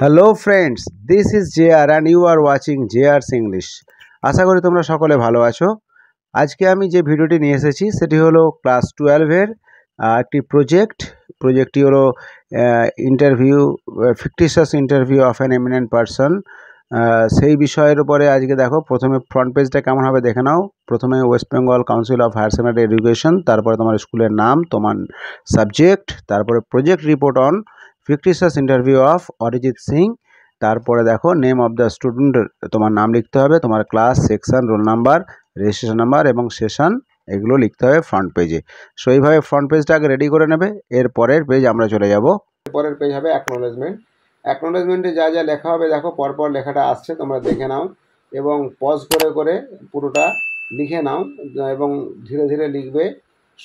hello friends this is J R and you are watching J R's English আশা করি তোমরা সকলে ভালো আছো আজকে আমি যে ভিডিওটি নিয়ে এসেছি সেটি হলো ক্লাস টুয়েলভের একটি প্রজেক্ট প্রজেক্টটি হলো interview fictitious interview of an eminent person সেই বিষয়ের উপরে আজকে দেখো প্রথমে ফ্রন্ট পেজটা কেমন হবে দেখে নাও প্রথমে West Bengal council of higher secondary education তারপরে তোমার স্কুলের নাম তোমার সাবজেক্ট তারপরে project report on fictitious interview of Arijit Singh তারপরে দেখো নেম অফ দ্য স্টুডেন্ট তোমার নাম লিখতে হবে তোমার class section roll number registration number এবং সেশন এগুলো লিখতে হবে ফ্রন্ট পেজে সো এইভাবে ফ্রন্ট পেজটা আগে রেডি করে নেবে এর পরের পেজ আমরা চলে যাব পরের পেজ হবে অ্যাকনোলেজমেন্ট অ্যাকনোলেজমেন্টে যা যা লেখা হবে দেখো পরপর লেখাটা আসছে তোমরা দেখে নাও এবং পজ করে করে পুরোটা লিখে নাও এবং ধীরে ধীরে লিখবে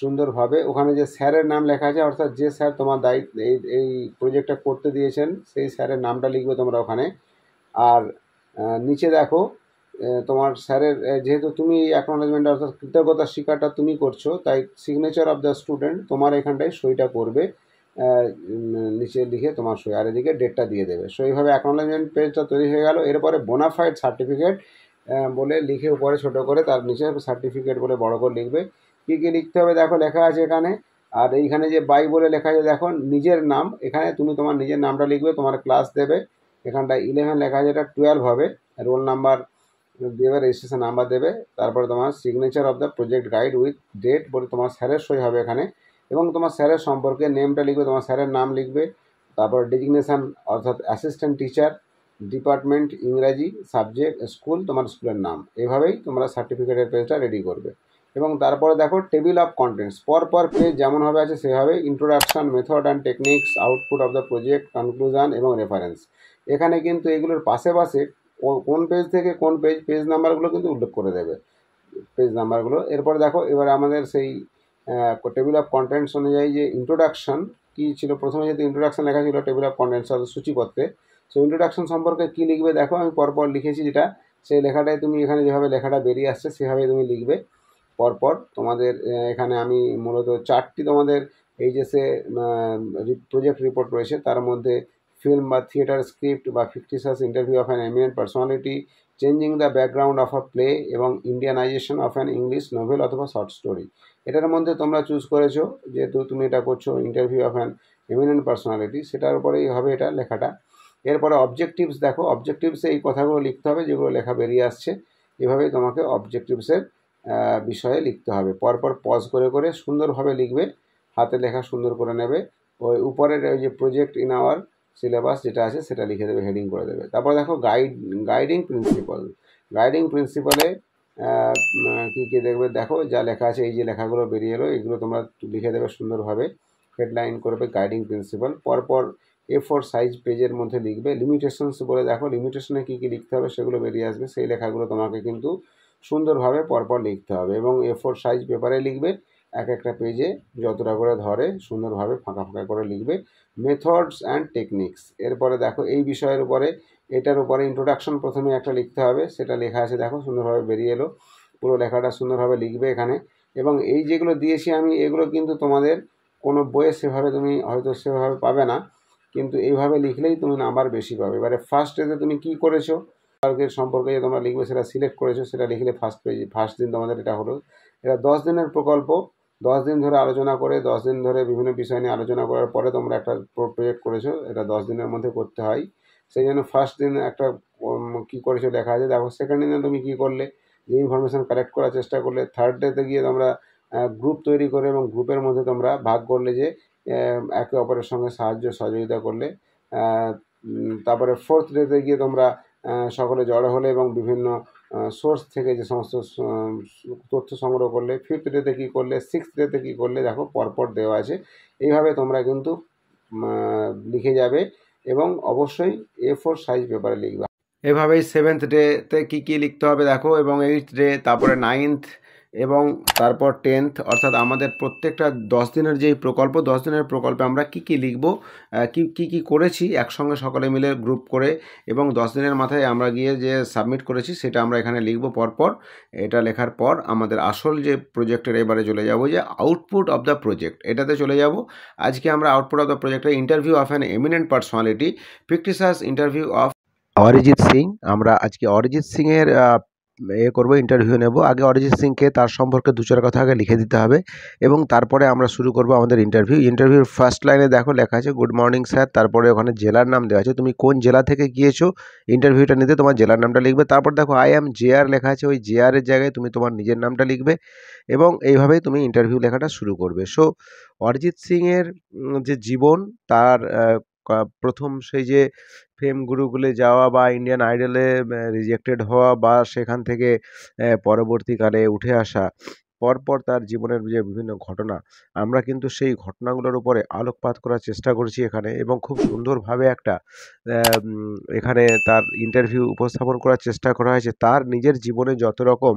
সুন্দরভাবে ওখানে যে স্যারের নাম লেখা আছে অর্থাৎ যে স্যার তোমার দায়িত্ব এই এই প্রজেক্টটা করতে দিয়েছেন সেই স্যারের নামটা লিখবে তোমরা ওখানে আর নিচে দেখো তোমার স্যারের যেহেতু তুমি এই অ্যাকনোলেজমেন্ট অর্থাৎ কৃতজ্ঞতা শিকারটা তুমি করছো তাই সিগনেচার অফ দ্য স্টুডেন্ট তোমার এখানটায় সইটা করবে নিচে লিখে তোমার সই আর এদিকে ডেটটা দিয়ে দেবে সো এইভাবে অ্যাকনোলেজমেন্ট পেজটা তৈরি হয়ে গেল এরপরে বোনাফাইড সার্টিফিকেট বলে লিখে উপরে ছোট করে তার নিচে সার্টিফিকেট বলে বড় করে লিখবে কী কী লিখতে হবে দেখো লেখা আছে এখানে আর এইখানে যে বাই বলে লেখা আছে দেখো নিজের নাম এখানে তুমি তোমার নিজের নামটা লিখবে তোমার ক্লাস দেবে এখানটা ইলেভেন লেখা আছে এটা টুয়েলভ হবে রোল নাম্বার দেবে রেজিস্ট্রেশন নাম্বার দেবে তারপরে তোমার signature of the project guide with date বলে তোমার স্যারের সই হবে এখানে এবং তোমার স্যারের সম্পর্কে নেমটা লিখবে তোমার স্যারের নাম লিখবে তারপর ডিজিগনেশান অর্থাৎ অ্যাসিস্ট্যান্ট টিচার ডিপার্টমেন্ট ইংরাজি সাবজেক্ট স্কুল তোমার স্কুলের নাম এভাবেই তোমরা সার্টিফিকেটের পেজটা রেডি করবে এবং তারপরে দেখো টেবিল অফ কন্টেন্টস পর পর পেজ যেমনভাবে আছে সেভাবে introduction method and techniques output of the project conclusion এবং রেফারেন্স এখানে কিন্তু এগুলোর পাশে পাশে কোন পেজ থেকে কোন পেজ পেজ নাম্বারগুলো কিন্তু উল্লেখ করে দেবে পেজ নাম্বারগুলো এরপর দেখো এবার আমাদের সেই টেবিল অফ কন্টেন্টস অনুযায়ী যে ইন্ট্রোডাকশন কী ছিল প্রথমে যেহেতু ইন্ট্রোডাকশন লেখা ছিল টেবিল অফ কন্টেন্টস অর্থাৎ সূচিপত্রে সো ইন্ট্রোডাকশন সম্পর্কে কী লিখবে দেখো আমি পরপর লিখেছি যেটা সেই লেখাটাই তুমি এখানে যেভাবে লেখাটা বেরিয়ে আসছে সেভাবে তুমি লিখবে পরপর তোমাদের এখানে আমি মূলত চারটি তোমাদের এইচএসে প্রজেক্ট রিপোর্ট রয়েছে তার মধ্যে ফিল্ম বা থিয়েটার স্ক্রিপ্ট বা fictitious interview of an eminent personality changing the background of a play এবং Indianization of an English novel অথবা শর্ট স্টোরি এটার মধ্যে তোমরা চুজ করেছো যেহেতু তুমি এটা করছো interview of an eminent personality সেটার উপরেই হবে এটা লেখাটা এরপরে অবজেক্টিভস দেখো অবজেক্টিভসে এই কথাগুলো লিখতে হবে যেগুলো লেখা বেরিয়ে আসছে এভাবেই তোমাকে অবজেক্টিভসের বিষয়ে লিখতে হবে পরপর পজ করে করে সুন্দরভাবে লিখবে হাতে লেখা সুন্দর করে নেবে ওই উপরের ওই যে প্রজেক্ট ইন আওয়ার সিলেবাস যেটা আছে সেটা লিখে দেবে হেডিং করে দেবে তারপর দেখো গাইড গাইডিং প্রিন্সিপাল গাইডিং প্রিন্সিপালে কী কী দেখবে দেখো যা লেখা আছে এই যে লেখাগুলো বেরিয়ে এলো এগুলো তোমরা লিখে দেবে সুন্দরভাবে হেডলাইন করবে গাইডিং প্রিন্সিপাল পরপর এ ফোর সাইজ পেজের মধ্যে লিখবে লিমিটেশনস বলে দেখো লিমিটেশনে কী কী লিখতে হবে সেগুলো বেরিয়ে আসবে সেই লেখাগুলো তোমাকে কিন্তু সুন্দরভাবে পরপর লিখতে হবে এবং এ ফোর সাইজ পেপারে লিখবে এক একটা পেজে যতটা করে ধরে সুন্দরভাবে ফাঁকা ফাঁকা করে লিখবে মেথডস অ্যান্ড টেকনিক্স এরপরে দেখো এই বিষয়ের উপরে এটার উপরে ইন্ট্রোডাকশন প্রথমে একটা লিখতে হবে সেটা লেখা আছে দেখো সুন্দরভাবে বেরিয়ে এলো পুরো লেখাটা সুন্দরভাবে লিখবে এখানে এবং এই যেগুলো দিয়েছি আমি এগুলো কিন্তু তোমাদের কোনো বইয়ে সেভাবে তুমি হয়তো সেভাবে পাবে না কিন্তু এইভাবে লিখলেই তুমি নাম্বার বেশি পাবে এবারে ফার্স্ট ডেতে তুমি কি করেছো টার্গেট সম্পর্কে যে তোমরা লিখবে সেটা সিলেক্ট করেছো সেটা লিখলে ফার্স্ট পেজ ফার্স্ট দিন তোমাদের এটা হলো এটা দশ দিনের প্রকল্প দশ দিন ধরে আলোচনা করে দশ দিন ধরে বিভিন্ন বিষয় নিয়ে আলোচনা করার পরে তোমরা একটা প্রজেক্ট করেছো এটা দশ দিনের মধ্যে করতে হয় সেই জন্য ফার্স্ট দিন একটা কী করেছো দেখা আছে দেখো সেকেন্ড দিনে তুমি কী করলে যে ইনফরমেশান কালেক্ট করার চেষ্টা করলে থার্ড ডেতে গিয়ে তোমরা গ্রুপ তৈরি করে এবং গ্রুপের মধ্যে তোমরা ভাগ করলে যে একে অপরের সঙ্গে সাহায্য সহযোগিতা করলে তারপরে ফোর্থ ডেতে গিয়ে তোমরা সকলে জড়ো হলে এবং বিভিন্ন সোর্স থেকে যে সমস্ত তথ্য সংগ্রহ করলে ফিফথ ডেতে কী করলে সিক্স ডেতে কী করলে দেখো পরপর দেওয়া আছে এইভাবে তোমরা কিন্তু লিখে যাবে এবং অবশ্যই এ ফোর সাইজ পেপারে লিখবা এভাবেই সেভেন্থ ডেতে কী কী লিখতে হবে দেখো এবং এইট ডে তারপরে নাইনথ এবং তারপর টেন্থ অর্থাৎ আমাদের প্রত্যেকটা দশ দিনের যেই প্রকল্প দশ দিনের প্রকল্পে আমরা কি কি লিখব কি কি কী করেছি একসঙ্গে সকলে মিলে গ্রুপ করে এবং দশ দিনের মাথায় আমরা গিয়ে যে সাবমিট করেছি সেটা আমরা এখানে লিখব পরপর এটা লেখার পর আমাদের আসল যে প্রজেক্টের এবারে চলে যাব যে আউটপুট অফ দ্য প্রজেক্ট এটাতে চলে যাব আজকে আমরা আউটপুট অফ দ্য প্রজেক্টে interview of an eminent personality fictitious interview of Arijit Singh আমরা আজকে অরিজিৎ সিংয়ের এ করব ইন্টারভিউ নেব আগে অরিজিৎ সিংকে তার সম্পর্কে দু চার কথা আগে লিখে দিতে হবে এবং তারপরে আমরা শুরু করব আমাদের ইন্টারভিউ ইন্টারভিউর ফার্স্ট লাইনে দেখো লেখা আছে গুড মর্নিং স্যার তারপরে ওখানে জেলার নাম দেওয়া আছে তুমি কোন জেলা থেকে গিয়েছো ইন্টারভিউটা নিতে তোমার জেলার নামটা লিখবে তারপর দেখো আই এম জে আর লেখা আছে ওই জে এর জায়গায় তুমি তোমার নিজের নামটা লিখবে এবং এইভাবেই তুমি ইন্টারভিউ লেখাটা শুরু করবে সো অরিজিৎ সিংয়ের যে জীবন তার প্রথম সেই যে ফেম গুরুকুলে যাওয়া বা ইন্ডিয়ান আইডলে রিজেক্টেড হওয়া বা সেখান থেকে পরবর্তীকালে উঠে আসা পরপর তার জীবনের যে বিভিন্ন ঘটনা আমরা কিন্তু সেই ঘটনাগুলোর উপরে আলোকপাত করার চেষ্টা করছি এখানে এবং খুব সুন্দরভাবে একটা এখানে তার ইন্টারভিউ উপস্থাপন করার চেষ্টা করা হয়েছে তার নিজের জীবনে যত রকম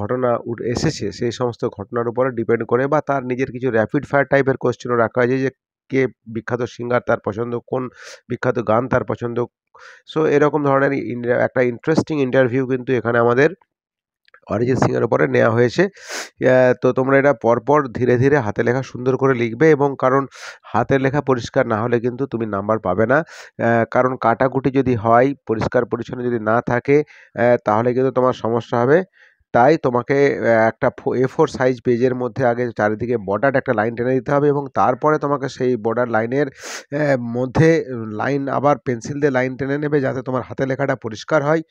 ঘটনা এসেছে সেই সমস্ত ঘটনার উপরে ডিপেন্ড করে বা তার নিজের কিছু র্যাপিড ফায়ার টাইপের কোশ্চেনও রাখা হয়েছে যে কে বিখ্যাত সিঙ্গার তার পছন্দ কোন বিখ্যাত গান তার পছন্দ সো এরকম ধরনের একটা ইন্টারেস্টিং ইন্টারভিউ কিন্তু এখানে আমাদের অরিজিৎ সিংয়ের উপরে নেওয়া হয়েছে তো তোমরা এটা পরপর ধীরে ধীরে হাতে লেখা সুন্দর করে লিখবে এবং কারণ হাতের লেখা পরিষ্কার না হলে কিন্তু তুমি নাম্বার পাবে না কারণ কাটাকুটি যদি হয় পরিষ্কার পরিচ্ছন্ন যদি না থাকে তাহলে কিন্তু তোমার সমস্যা হবে তাই তোমাকে একটা এ ফোর সাইজ পেজের মধ্যে আগে চারিদিকে বর্ডার একটা লাইন টেনে দিতে হবে এবং তারপরে তোমাকে সেই বর্ডার লাইনের মধ্যে লাইন আবার পেন্সিল দিয়ে লাইন টেনে নেবে যাতে তোমার হাতে লেখাটা পরিষ্কার হয়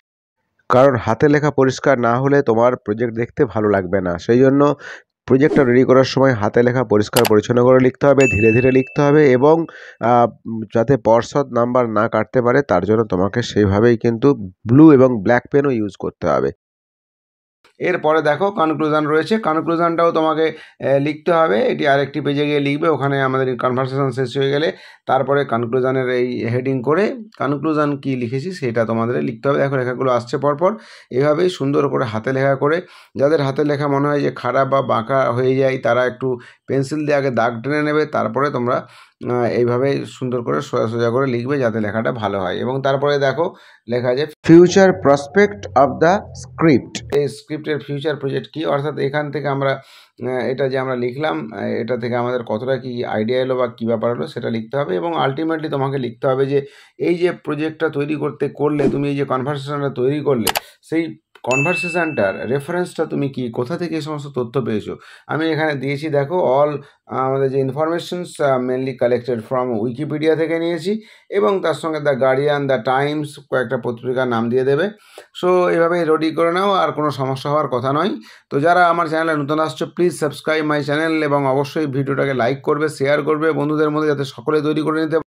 কারণ হাতে লেখা পরিষ্কার না হলে তোমার প্রজেক্ট দেখতে ভালো লাগবে না সেই জন্য প্রজেক্টটা রেডি করার সময় হাতে লেখা পরিষ্কার পরিচ্ছন্ন করে লিখতে হবে ধীরে ধীরে লিখতে হবে এবং যাতে পর্ষদ নাম্বার না কাটতে পারে তার জন্য তোমাকে সেইভাবেই কিন্তু ব্লু এবং ব্ল্যাক পেনও ইউজ করতে হবে এরপরে দেখো কনক্লুশন রয়েছে কনক্লুশনটাও তোমাকে লিখতে হবে এটি আরেকটি পেজে গিয়ে লিখবে ওখানে আমাদের কনভারসেশন শেষ হয়ে গেলে তারপরে কনক্লুশনের এই হেডিং করে কনক্লুশন কি লিখেছি সেটা তোমাদের লিখতে হবে দেখো লেখাগুলো আসছে পরপর এভাবেই সুন্দর করে হাতে লেখা করে যাদের হাতে লেখা মনে হয় যে খারাপ বা বাঁকা হয়ে যায় তারা একটু পেন্সিল দিয়ে আগে দাগ টেনে নেবে তারপরে তোমরা এইভাবে সুন্দর করে সোজা সোজা করে লিখবে যাতে লেখাটা ভালো হয় এবং তারপরে দেখো লেখা যে future prospect of the script এই স্ক্রিপ্টের ফিউচার প্রজেক্ট কি অর্থাৎ এখান থেকে আমরা এটা যে আমরা লিখলাম এটা থেকে আমাদের কতটা কি আইডিয়া এলো বা কী ব্যাপার হলো সেটা লিখতে হবে এবং আলটিমেটলি তোমাকে লিখতে হবে যে এই যে প্রজেক্টটা তৈরি করতে করলে তুমি এই যে কনভারসেশনটা তৈরি করলে সেই কনভার্সেশানটার রেফারেন্সটা তুমি কি কোথা থেকে এই সমস্ত তথ্য পেয়েছো আমি এখানে দিয়েছি দেখো অল আমাদের যে informations mainly collected from Wikipedia থেকে নিয়েছি এবং তার সঙ্গে দ্য গার্ডিয়ান দ্য টাইমস কয়েকটা পত্রিকার নাম দিয়ে দেবে সো এভাবে রেডি করে নাও আর কোনো সমস্যা হওয়ার কথা নয় তো যারা আমার চ্যানেলে নতুন আসছো প্লিজ সাবস্ক্রাইব মাই চ্যানেল এবং অবশ্যই ভিডিওটাকে লাইক করবে শেয়ার করবে বন্ধুদের মধ্যে যাতে সকলে তৈরি করে নিতে